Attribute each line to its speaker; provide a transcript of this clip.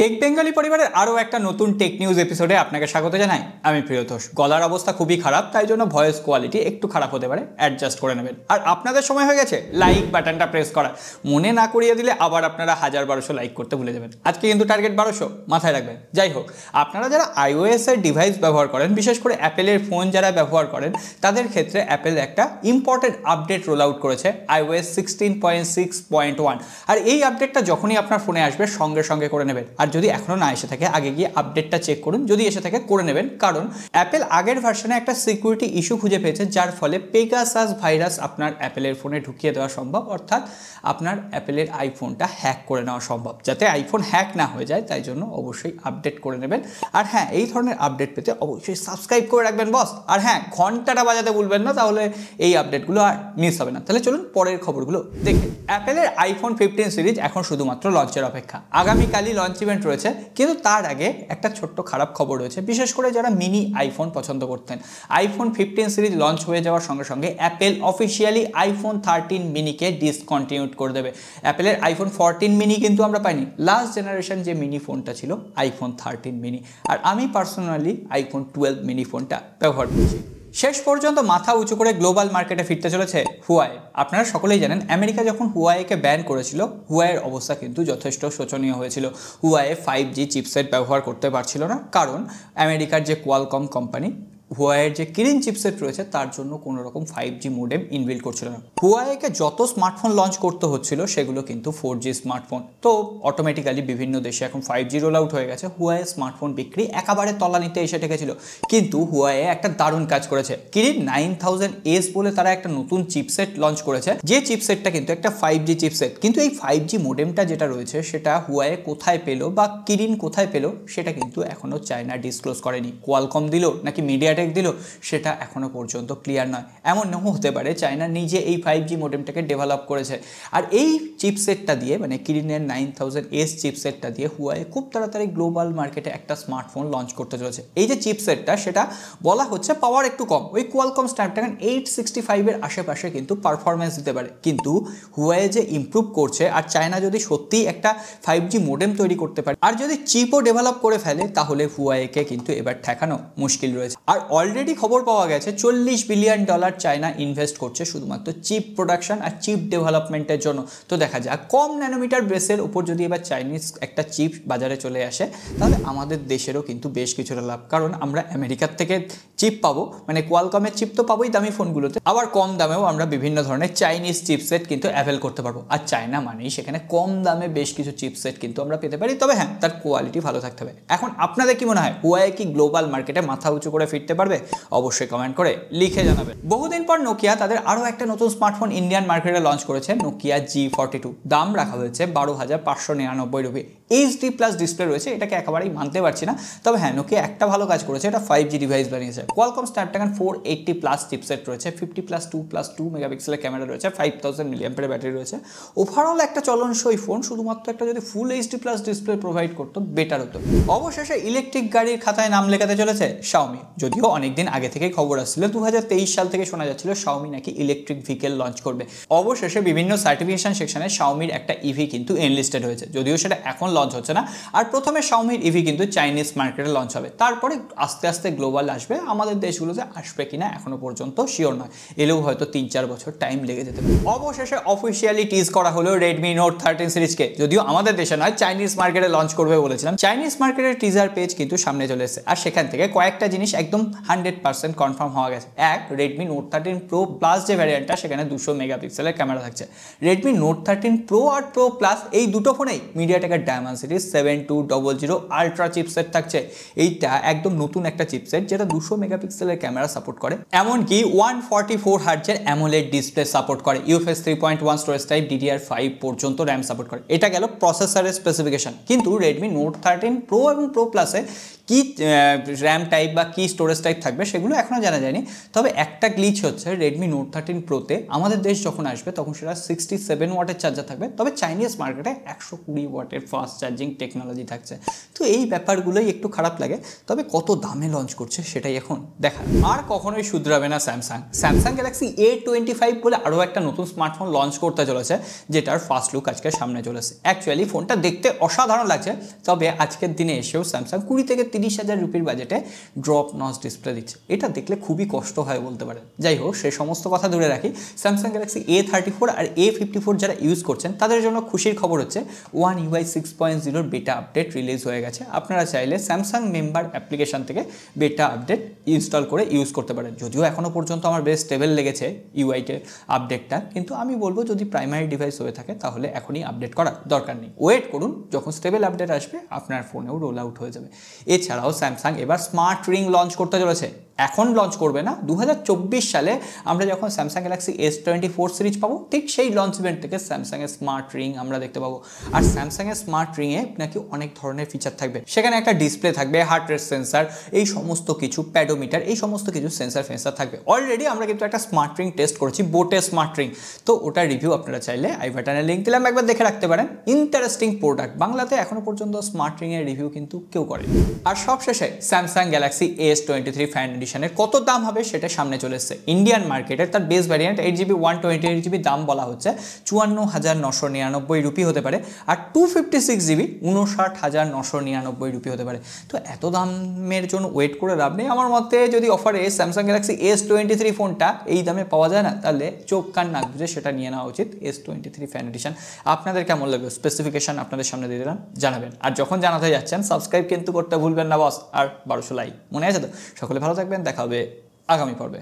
Speaker 1: take Bengali পরিবারের আরও একটা নতুন টেক নিউজ এপিসোডে আপনাকে স্বাগত জানাই আমি প্রিয়তোষ গলার অবস্থা খুবই খারাপ তাই জন্য ভয়েস কোয়ালিটি একটু খারাপ হতে পারে অ্যাডজাস্ট করে নেবেন আর আপনাদের সময় হয়ে গেছে লাইক বাটনটা প্রেস করা মনে না করিয়ে দিলে আবার আপনারা হাজার বারোশো লাইক করতে ভুলে যাবেন আজকে কিন্তু টার্গেট বারোশো মাথায় রাখবেন যাই হোক আপনারা যারা আইওএসের ডিভাইস ব্যবহার করেন বিশেষ করে অ্যাপেলের ফোন যারা ব্যবহার করেন তাদের ক্ষেত্রে অ্যাপেল একটা ইম্পর্টেন্ট আপডেট রোল আউট করেছে iOS sixteen point six point one আর এই আপডেটটা যখনই আপনার ফোনে আসবে সঙ্গে সঙ্গে করে নেবেন আর যদি এখনও না এসে থাকে আগে গিয়ে আপডেটটা চেক করুন যদি এসে থাকে করে নেবেন কারণ অ্যাপেল আগের ভার্সনে একটা সিকিউরিটি ইস্যু খুঁজে পেয়েছে যার ফলে পেগাসাস ভাইরাস আপনার অ্যাপেলের ফোনে ঢুকিয়ে দেওয়া সম্ভব অর্থাৎ আপনার অ্যাপেলের আইফোনটা হ্যাক করে নেওয়া সম্ভব যাতে আইফোন হ্যাক না হয়ে যায় তাই জন্য অবশ্যই আপডেট করে নেবেন আর হ্যাঁ এই ধরনের আপডেট পেতে অবশ্যই সাবস্ক্রাইব করে রাখবেন বস আর হ্যাঁ ঘন্টাটা বাজাতে বলবেন না তাহলে এই আপডেটগুলো আর মিস হবে না তাহলে চলুন পরের খবরগুলো দেখুন অ্যাপেলের আইফোন ফিফটিন সিরিজ এখন শুধুমাত্র লঞ্চের অপেক্ষা আগামীকালই লঞ্চ ইভেন্ট রয়েছে কিন্তু তার আগে একটা ছোট্ট খারাপ খবর রয়েছে বিশেষ করে যারা মিনি আইফোন পছন্দ করতেন আইফোন ফিফটিন সিরিজ লঞ্চ হয়ে যাওয়ার সঙ্গে সঙ্গে অ্যাপেল অফিসিয়ালি আইফোন থার্টিন মিনিকে ডিসকন্টিনিউড করে দেবে অ্যাপেলের আইফোন ফোরটিন মিনি কিন্তু আমরা পাইনি লাস্ট জেনারেশন যে মিনি ফোনটা ছিল আইফোন থার্টিন মিনি আর আমি পার্সোনালি আইফোন টুয়েলভ মিনি ফোনটা ব্যবহার করছি শেষ পর্যন্ত মাথা উঁচু করে গ্লোবাল মার্কেটে ফিরতে চলেছে হুয়াই আপনারা সকলেই জানেন আমেরিকা যখন হুয়াইকে ব্যান করেছিল হুয়াইয়ের অবস্থা কিন্তু যথেষ্ট শোচনীয় হয়েছিল হুয়াই ফাইভ জি চিপসেট ব্যবহার করতে পারছিল না কারণ আমেরিকার যে কোয়ালকম কোম্পানি হুয়াইয়ের যে কিরিন চিপসেট রয়েছে তার জন্য কোনো রকম ফাইভ জি মোডেম ইনবিল্ড করছিল না হুয়াইকে যত স্মার্টফোন লঞ্চ করতে হচ্ছিল সেগুলো কিন্তু ফোর জি স্মার্টফোন তো অটোমেটিক্যালি বিভিন্ন দেশে এখন ফাইভ জি রোল আউট হয়ে গেছে হুয়াইয়ের স্মার্টফোন বিক্রি একেবারে তলা নিতে এসে ঠেকেছিল কিন্তু হুয়াইয়ে একটা দারুণ কাজ করেছে কিরিন নাইন থাউজেন্ড এস বলে তারা একটা নতুন চিপসেট লঞ্চ করেছে যে চিপসেটটা কিন্তু একটা ফাইভ জি চিপসেট কিন্তু এই ফাইভ জি মোডেমটা যেটা রয়েছে সেটা হুয়াইয়ে কোথায় পেলো বা কিরিন কোথায় পেলো সেটা কিন্তু এখনও চায়না ডিসক্লোজ করেনি কোয়ালকম দিল নাকি মিডিয়াটে অ্যাটাক দিল সেটা এখনও পর্যন্ত ক্লিয়ার নয় এমন নাও হতে পারে চায়না নিজে এই ফাইভ জি মোডেমটাকে ডেভেলপ করেছে আর এই চিপসেটটা দিয়ে মানে কিরিনের নাইন থাউজেন্ড এস চিপসেটটা দিয়ে হুয়াই খুব তাড়াতাড়ি গ্লোবাল মার্কেটে একটা স্মার্টফোন লঞ্চ করতে চলেছে এই যে চিপসেটটা সেটা বলা হচ্ছে পাওয়ার একটু কম ওই কোয়ালকম স্ট্যাপড্রাগন এইট সিক্সটি ফাইভের আশেপাশে কিন্তু পারফরমেন্স দিতে পারে কিন্তু হুয়াই যে ইম্প্রুভ করছে আর চায়না যদি সত্যিই একটা ফাইভ জি মোডেম তৈরি করতে পারে আর যদি চিপও ডেভেলপ করে ফেলে তাহলে হুয়াইকে কিন্তু এবার ঠেকানো মুশকিল রয়েছে আর অলরেডি খবর পাওয়া গেছে চল্লিশ বিলিয়ন ডলার চায়না ইনভেস্ট করছে শুধুমাত্র চিপ প্রোডাকশন আর চিপ ডেভেলপমেন্টের জন্য তো দেখা যাক কম ন্যানোমিটার বেসের উপর যদি এবার চাইনিজ একটা চিপ বাজারে চলে আসে তাহলে আমাদের দেশেরও কিন্তু বেশ কিছুটা লাভ কারণ আমরা আমেরিকার থেকে চিপ পাবো মানে কোয়ালকমের চিপ তো পাবোই দামি ফোনগুলোতে আবার কম দামেও আমরা বিভিন্ন ধরনের চাইনিজ চিপসেট কিন্তু অ্যাভেল করতে পারবো আর চায়না মানেই সেখানে কম দামে বেশ কিছু চিপসেট কিন্তু আমরা পেতে পারি তবে হ্যাঁ তার কোয়ালিটি ভালো থাকতে হবে এখন আপনাদের কি মনে হয় হুয়াই কি গ্লোবাল মার্কেটে মাথা উঁচু করে ফিরতে পারবে অবশ্যই কমেন্ট করে লিখে জানাবে বহুদিন পর নোকিয়া তাদের আরও একটা নতুন স্মার্টফোন ইন্ডিয়ান মার্কেটে লঞ্চ করেছে নোকিয়া জি ফর্টি টু দাম রাখা হয়েছে বারো হাজার পাঁচশো নিরানব্বই রুপি এইচডি প্লাস ডিসপ্লে রয়েছে এটাকে একেবারেই মানতে পারছি না তবে হ্যাঁ নোকিয়া একটা ভালো কাজ করেছে এটা ফাইভ জি ডিভাইস বানিয়েছে Qualcomm Snapdragon four eighty plus chipset রয়েছে fifty plus two plus two মেগাপিক্সেলের ক্যামেরা রয়েছে ফাইভ থাউজেন্ড মিলিয়াম্পের ব্যাটারি রয়েছে ওভারঅল একটা চলনসই ফোন শুধুমাত্র একটা যদি full HD plus display provide করতো বেটার হতো অবশেষে ইলেকট্রিক গাড়ির খাতায় নাম লেখাতে চলেছে শাওমি যদিও অনেকদিন আগে থেকে খবর আসছিল দু সাল থেকে শোনা যাচ্ছিল শাওমি নাকি ইলেকট্রিক ভেহিকেল লঞ্চ করবে অবশেষে বিভিন্ন সার্টিফিকেশন সেকশনে শাওমির একটা ইভি e কিন্তু এনলিস্টেড হয়েছে যদিও সেটা এখন লঞ্চ হচ্ছে না আর প্রথমে শাওমির ইভি e কিন্তু চাইনিজ মার্কেটে লঞ্চ হবে তারপরে আস্তে আস্তে গ্লোবাল আসবে আমাদের দেশগুলোতে আসবে কিনা এখনো পর্যন্ত শিওর নয় এলেও হয়তো তিন চার বছর টাইম লেগে যেতে পারে অবশেষে অফিসিয়ালি টিজ করা হলো রেডমি নোট থার্টিন সিরিজকে যদিও আমাদের দেশে নয় চাইনিজ মার্কেটে লঞ্চ করবে বলেছিলাম চাইনিজ মার্কেটের টিজার পেজ কিন্তু সামনে চলে এসেছে আর সেখান থেকে কয়েকটা জিনিস একদম হান্ড্রেড পার্সেন্ট কনফার্ম হওয়া গেছে এক Redmi note thirteen pro plus যে ভ্যারিয়েন্টটা সেখানে দুশো মেগাপিক্সেলের ক্যামেরা থাকছে রেডমি নোট থার্টিন প্রো আর প্রো প্লাস এই দুটো ফোনেই মিডিয়াটেকের diamond series seven two double zero ultra chipset থাকছে এইটা একদম নতুন একটা চিপসেট যেটা দুশো মেগাপিক্সেলের ক্যামেরা সাপোর্ট করে এমনকি ওয়ান ফর্টি ফোর হার্জের অ্যামোলেড ডিসপ্লে সাপোর্ট করে UFS three point one storage type DDR five পর্যন্ত র্যাম সাপোর্ট করে এটা গেল প্রসেসরের স্পেসিফিকেশন কিন্তু রেডমি নোট থার্টিন প্রো এবং প্রো প্লাসে কি র্যাম টাইপ বা কি স্টোরেজ টাইপ থাকবে সেগুলো এখনও জানা যায়নি তবে একটা গ্লিচ হচ্ছে রেডমি নোট থার্টিন প্রোতে আমাদের দেশ যখন আসবে তখন সেটা সিক্সটি সেভেন ওয়াটের চার্জার থাকবে তবে চাইনিজ মার্কেটে একশো কুড়ি ওয়াটের ফাস্ট চার্জিং টেকনোলজি থাকছে তো এই ব্যাপারগুলোই একটু খারাপ লাগে তবে কত দামে লঞ্চ করছে সেটাই এখন দেখা আর কখনোই শুধরাবে না Samsung Samsung Galaxy A twenty five বলে আরও একটা নতুন স্মার্টফোন লঞ্চ করতে চলেছে যেটার ফার্স্ট লুক আজকে সামনে চলেছে অ্যাকচুয়ালি ফোনটা দেখতে অসাধারণ লাগছে তবে আজকের দিনে এসেও স্যামসাং কুড়ি থেকে তিরিশ হাজার রুপির বাজেটে ড্রপ নস ডিসপ্লে দিচ্ছে এটা দেখলে খুবই কষ্ট হয় বলতে পারে যাই হোক সে সমস্ত কথা ধরে রাখি Samsung Galaxy A thirty four আর এ ফিফটি ফোর যারা ইউজ করছেন তাদের জন্য খুশির খবর হচ্ছে ওয়ান ইউআই সিক্স পয়েন্ট জিরোর বেটা আপডেট রিলিজ হয়ে গেছে আপনারা চাইলে স্যামসাং মেম্বার অ্যাপ্লিকেশান থেকে বেটা আপডেট ইনস্টল করে ইউজ করতে পারেন যদিও এখনও পর্যন্ত আমার বেশ স্টেবেল লেগেছে ইউআইটে আপডেটটা কিন্তু আমি বলবো যদি প্রাইমারি ডিভাইস হয়ে থাকে তাহলে এখনই আপডেট করার দরকার নেই ওয়েট করুন যখন স্টেবেল আপডেট আসবে আপনার ফোনেও রোল আউট হয়ে যাবে এছাড়া এছাড়াও স্যামসাং এবার স্মার্ট রিং লঞ্চ করতে চলেছে এখন লঞ্চ করবে না দু সালে আমরা যখন Samsung Galaxy S twenty four series পাবো ঠিক সেই লঞ্চ ইভেন্ট থেকে স্যামসাংয়ের স্মার্ট রিং আমরা দেখতে পাবো আর স্যামসাংয়ের স্মার্ট রিংয়ে নাকি অনেক ধরনের ফিচার থাকবে সেখানে একটা ডিসপ্লে থাকবে হার্ট রেট সেন্সার এই সমস্ত কিছু প্যাডোমিটার এই সমস্ত কিছু সেন্সার ফেন্সার থাকবে অলরেডি আমরা কিন্তু একটা স্মার্ট রিং টেস্ট করেছি বোটে স্মার্ট রিং তো ওটার রিভিউ আপনারা চাইলে আই বাটানের লিঙ্ক দিলাম একবার দেখে রাখতে পারেন ইন্টারেস্টিং প্রোডাক্ট বাংলাতে এখনও পর্যন্ত স্মার্ট রিংয়ের রিভিউ কিন্তু কেউ করেনি আর সবশেষে Samsung Galaxy S twenty three fan এডিশনের কত দাম হবে সেটা সামনে চলে এসেছে ইন্ডিয়ান মার্কেটের তার base variant eight GB one twenty eight GB দাম বলা হচ্ছে চুয়ান্ন হাজার নশো নিরানব্বই রুপি হতে পারে আর টু ফিফটি সিক্স জিবি উনষাট হাজার নশো নিরানব্বই রুপি হতে পারে তো এত দামের জন্য ওয়েট করে লাভ নেই আমার মতে যদি অফারে Samsung Galaxy S twenty three ফোনটা এই দামে পাওয়া যায় না তাহলে চোখ কান নাক বুঝে সেটা নিয়ে নেওয়া উচিত S twenty three fan edition আপনাদের কেমন লাগবে স্পেসিফিকেশান আপনাদের সামনে দিয়ে দিলাম জানাবেন আর যখন জানাতে যাচ্ছেন সাবস্ক্রাইব কিন্তু করতে ভুলবেন না বস আর বারোশো লাইক মনে আছে তো সকলে ভালো থাকবেন দেখাবে আগামী পর্বে